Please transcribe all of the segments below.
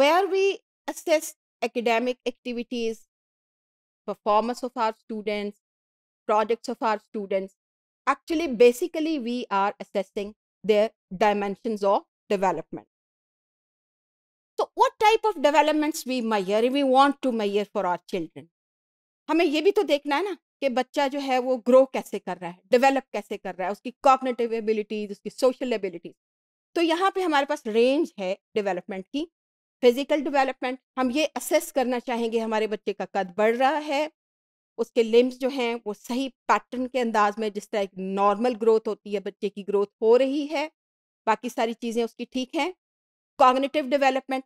where we assess academic activities, performance of our students, projects of our students. Actually, basically, we are assessing their dimensions of development. So, what type of developments we measure, we want to measure for our children? हमें ये भी तो देखना है ना कि बच्चा जो है वो ग्रो कैसे कर रहा है डेवलप कैसे कर रहा है उसकी कॉग्नेटिव एबिलिटीज उसकी सोशल एबिलिटीज तो यहाँ पे हमारे पास रेंज है डेवलपमेंट की फिजिकल डेवलपमेंट हम ये असेस करना चाहेंगे हमारे बच्चे का कद बढ़ रहा है उसके लिम्स जो हैं वो सही पैटर्न के अंदाज में जिस तरह नॉर्मल ग्रोथ होती है बच्चे की ग्रोथ हो रही है बाकी सारी चीज़ें उसकी ठीक हैं कॉग्निटिव डेवलपमेंट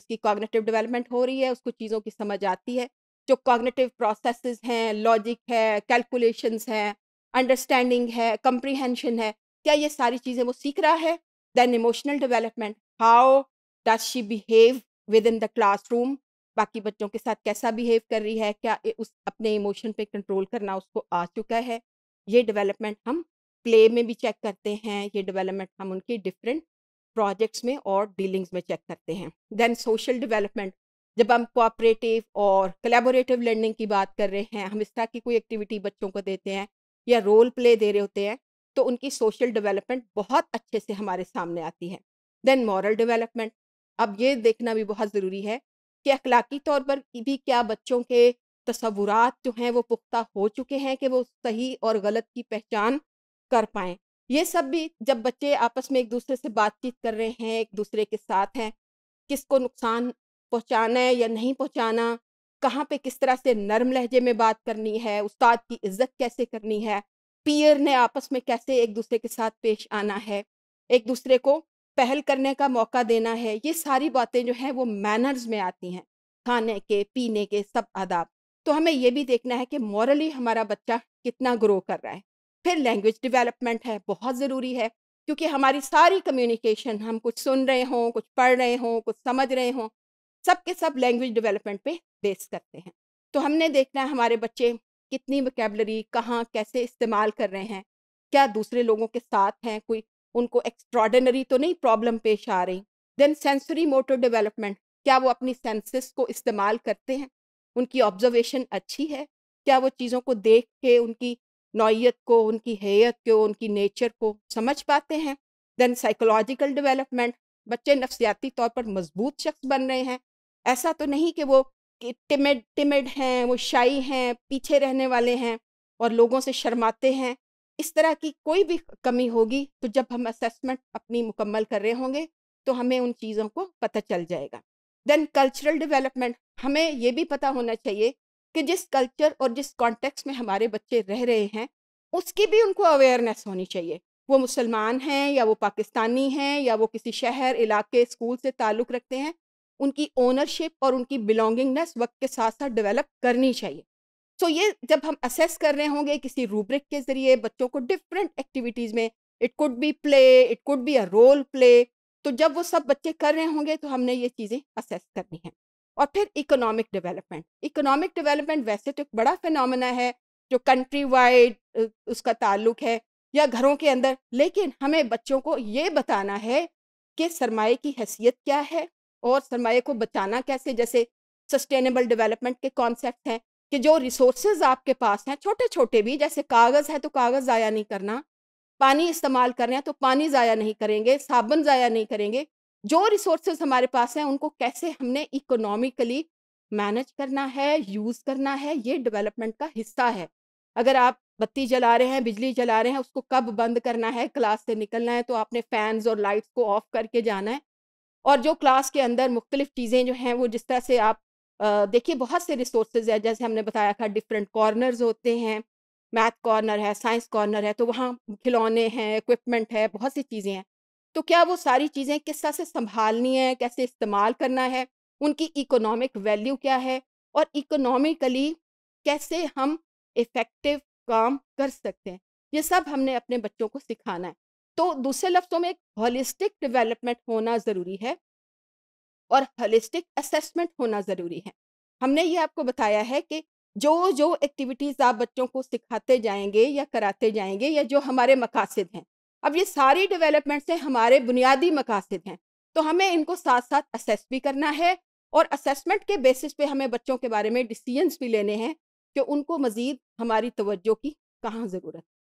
उसकी कॉग्निटिव डेवलपमेंट हो रही है उसको चीज़ों की समझ आती है जो कॉग्निटिव प्रोसेस हैं लॉजिक है कैलकुलेशंस हैं अंडरस्टैंडिंग है कंप्रीहेंशन है क्या ये सारी चीज़ें वो सीख रहा है then emotional development how does she behave within the classroom बाकी बच्चों के साथ कैसा बिहेव कर रही है क्या उस अपने इमोशन पे कंट्रोल करना उसको आ चुका है ये डेवलपमेंट हम प्ले में भी चेक करते हैं ये डेवलपमेंट हम उनकी डिफरेंट प्रोजेक्ट्स में और डीलिंग्स में चेक करते हैं देन सोशल डेवलपमेंट जब हम कोऑपरेटिव और कलेबोरेटिव लर्निंग की बात कर रहे हैं हम इस तरह की कोई एक्टिविटी बच्चों को देते हैं या रोल प्ले दे रहे होते हैं तो उनकी सोशल डेवलपमेंट बहुत अच्छे से हमारे सामने आती है देन मॉरल डेवलपमेंट अब ये देखना भी बहुत ज़रूरी है कि अखलाकी तौर पर भी क्या बच्चों के तस्वुरात जो हैं वो पुख्ता हो चुके हैं कि वो सही और गलत की पहचान कर पाएँ ये सब भी जब बच्चे आपस में एक दूसरे से बातचीत कर रहे हैं एक दूसरे के साथ हैं किसको नुकसान पहुंचाना है या नहीं पहुंचाना कहाँ पे किस तरह से नरम लहजे में बात करनी है उस्ताद की इज्जत कैसे करनी है पियर ने आपस में कैसे एक दूसरे के साथ पेश आना है एक दूसरे को पहल करने का मौका देना है ये सारी बातें जो हैं वो मैनर्स में आती हैं खाने के पीने के सब आदाब तो हमें ये भी देखना है कि मॉरली हमारा बच्चा कितना ग्रो कर रहा है फिर लैंग्वेज डेवलपमेंट है बहुत ज़रूरी है क्योंकि हमारी सारी कम्युनिकेशन हम कुछ सुन रहे हों कुछ पढ़ रहे हों कुछ समझ रहे हों सब के सब लैंग्वेज डेवलपमेंट पे बेस करते हैं तो हमने देखना है हमारे बच्चे कितनी वकेबलरी कहाँ कैसे इस्तेमाल कर रहे हैं क्या दूसरे लोगों के साथ हैं कोई उनको एक्स्ट्रॉडनरी तो नहीं प्रॉब्लम पेश आ रही देन सेंसरी मोटर डेवलपमेंट क्या वो अपनी सेंसेस को इस्तेमाल करते हैं उनकी ऑब्जर्वेशन अच्छी है क्या वो चीज़ों को देख के उनकी नौीयत को उनकी हैयत को उनकी नेचर को समझ पाते हैं देन साइकोलॉजिकल डेवलपमेंट बच्चे नफसियाती तौर पर मजबूत शख्स बन रहे हैं ऐसा तो नहीं कि वो टिमिड टिमिड हैं वो शाई हैं पीछे रहने वाले हैं और लोगों से शर्माते हैं इस तरह की कोई भी कमी होगी तो जब हम असेसमेंट अपनी मुकम्मल कर रहे होंगे तो हमें उन चीज़ों को पता चल जाएगा देन कल्चरल डेवलपमेंट हमें ये भी पता होना चाहिए कि जिस कल्चर और जिस कॉन्टेक्स्ट में हमारे बच्चे रह रहे हैं उसकी भी उनको अवेयरनेस होनी चाहिए वो मुसलमान हैं या वो पाकिस्तानी हैं या वो किसी शहर इलाके स्कूल से ताल्लुक़ रखते हैं उनकी ओनरशिप और उनकी बिलोंगिंगनेस वक्त के साथ साथ डेवलप करनी चाहिए सो तो so ये जब हम असेस कर रहे होंगे किसी रूब्रिक के ज़रिए बच्चों को डिफरेंट एक्टिविटीज़ में it could be play it could be a role play तो जब वो सब बच्चे कर रहे होंगे तो हमने ये चीज़ें असेस करनी है और फिर इकोनॉमिक डेवलपमेंट इकोनॉमिक डेवलपमेंट वैसे तो एक बड़ा फिनमिना है जो कंट्री वाइड उसका ताल्लुक है या घरों के अंदर लेकिन हमें बच्चों को ये बताना है कि सरमाए की हैसियत क्या है और सरमाए को बचाना कैसे जैसे सस्टेनेबल डेवलपमेंट के कॉन्सेप्ट हैं कि जो रिसोर्सेज आपके पास हैं छोटे छोटे भी जैसे कागज़ है तो कागज़ ज़ाया नहीं करना पानी इस्तेमाल कर रहे हैं तो पानी ज़ाया नहीं करेंगे साबुन ज़ाया नहीं करेंगे जो रिसोर्सेज हमारे पास हैं उनको कैसे हमने इकोनॉमिकली मैनेज करना है यूज़ करना है ये डेवलपमेंट का हिस्सा है अगर आप बत्ती जला रहे हैं बिजली जला रहे हैं उसको कब बंद करना है क्लास से निकलना है तो आपने फैंस और लाइट्स को ऑफ करके जाना है और जो क्लास के अंदर मुख्तलिफ चीज़ें जो हैं वो जिस तरह से आप देखिए बहुत से रिसोर्सेज है जैसे हमने बताया था डिफरेंट कॉर्नर्स होते हैं मैथ कॉर्नर है साइंस कॉर्नर है तो वहाँ खिलौने हैं इक्विपमेंट है बहुत सी चीज़ें हैं तो क्या वो सारी चीज़ें किस तरह से संभालनी है कैसे इस्तेमाल करना है उनकी इकोनॉमिक वैल्यू क्या है और इकोनॉमिकली कैसे हम इफ़ेक्टिव काम कर सकते हैं ये सब हमने अपने बच्चों को सिखाना है तो दूसरे लफ्ज़ों में एक हॉलिस्टिक डेवलपमेंट होना ज़रूरी है और होलिस्टिक असेसमेंट होना ज़रूरी है हमने ये आपको बताया है कि जो जो एक्टिविटीज़ आप बच्चों को सिखाते जाएंगे या कराते जाएंगे या जो हमारे मकासद हैं अब ये सारी डेवलपमेंट से हमारे बुनियादी मकासद हैं तो हमें इनको साथ साथ असेस भी करना है और असेसमेंट के बेसिस पे हमें बच्चों के बारे में डिसीजंस भी लेने हैं कि उनको मज़ीद हमारी तवज्जो की कहाँ ज़रूरत है